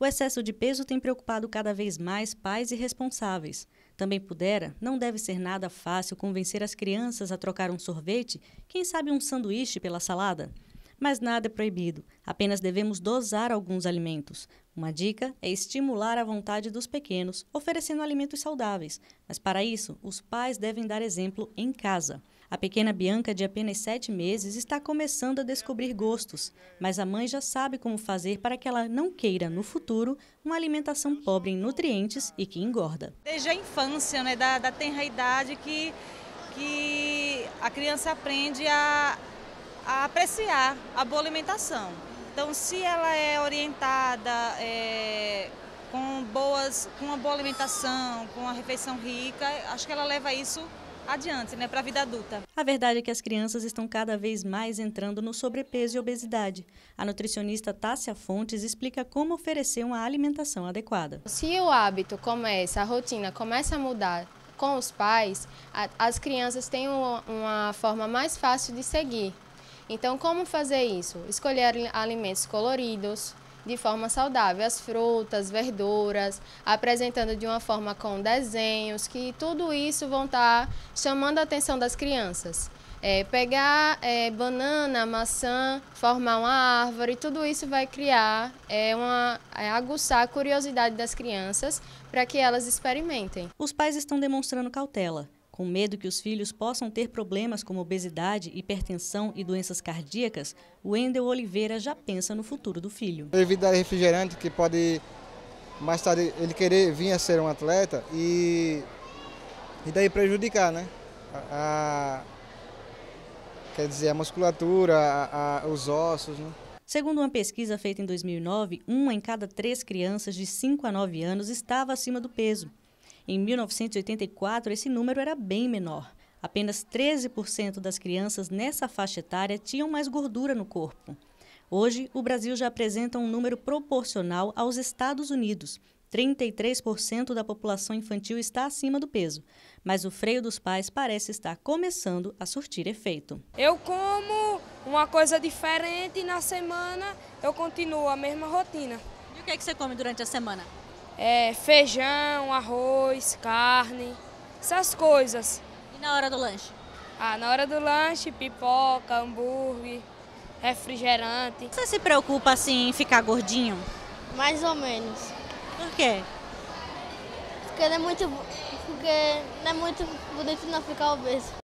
O excesso de peso tem preocupado cada vez mais pais e responsáveis. Também pudera, não deve ser nada fácil convencer as crianças a trocar um sorvete, quem sabe um sanduíche pela salada. Mas nada é proibido, apenas devemos dosar alguns alimentos. Uma dica é estimular a vontade dos pequenos, oferecendo alimentos saudáveis, mas para isso, os pais devem dar exemplo em casa. A pequena Bianca, de apenas sete meses, está começando a descobrir gostos, mas a mãe já sabe como fazer para que ela não queira, no futuro, uma alimentação pobre em nutrientes e que engorda. Desde a infância, né, da, da tenra idade, que, que a criança aprende a, a apreciar a boa alimentação. Então, se ela é orientada é, com, boas, com uma boa alimentação, com uma refeição rica, acho que ela leva isso adiante, né, para a vida adulta. A verdade é que as crianças estão cada vez mais entrando no sobrepeso e obesidade. A nutricionista Tássia Fontes explica como oferecer uma alimentação adequada. Se o hábito começa, a rotina começa a mudar com os pais, a, as crianças têm uma, uma forma mais fácil de seguir. Então, como fazer isso? Escolher alimentos coloridos, de forma saudável, as frutas, verduras, apresentando de uma forma com desenhos, que tudo isso vão estar tá chamando a atenção das crianças. É, pegar é, banana, maçã, formar uma árvore, tudo isso vai criar, é, uma, é aguçar a curiosidade das crianças para que elas experimentem. Os pais estão demonstrando cautela com medo que os filhos possam ter problemas como obesidade, hipertensão e doenças cardíacas, Wendel Oliveira já pensa no futuro do filho. Devido a refrigerante, que pode mais tarde ele querer vir a ser um atleta e, e daí prejudicar, né? A, a quer dizer, a musculatura, a, a, os ossos, né? Segundo uma pesquisa feita em 2009, uma em cada três crianças de 5 a 9 anos estava acima do peso. Em 1984, esse número era bem menor. Apenas 13% das crianças nessa faixa etária tinham mais gordura no corpo. Hoje, o Brasil já apresenta um número proporcional aos Estados Unidos. 33% da população infantil está acima do peso, mas o freio dos pais parece estar começando a surtir efeito. Eu como uma coisa diferente na semana, eu continuo a mesma rotina. E o que, é que você come durante a semana? é, feijão, arroz, carne, essas coisas. E na hora do lanche? Ah, na hora do lanche, pipoca, hambúrguer, refrigerante. Você se preocupa assim em ficar gordinho? Mais ou menos. Por quê? Porque não é muito, porque não é muito bonito não ficar obeso.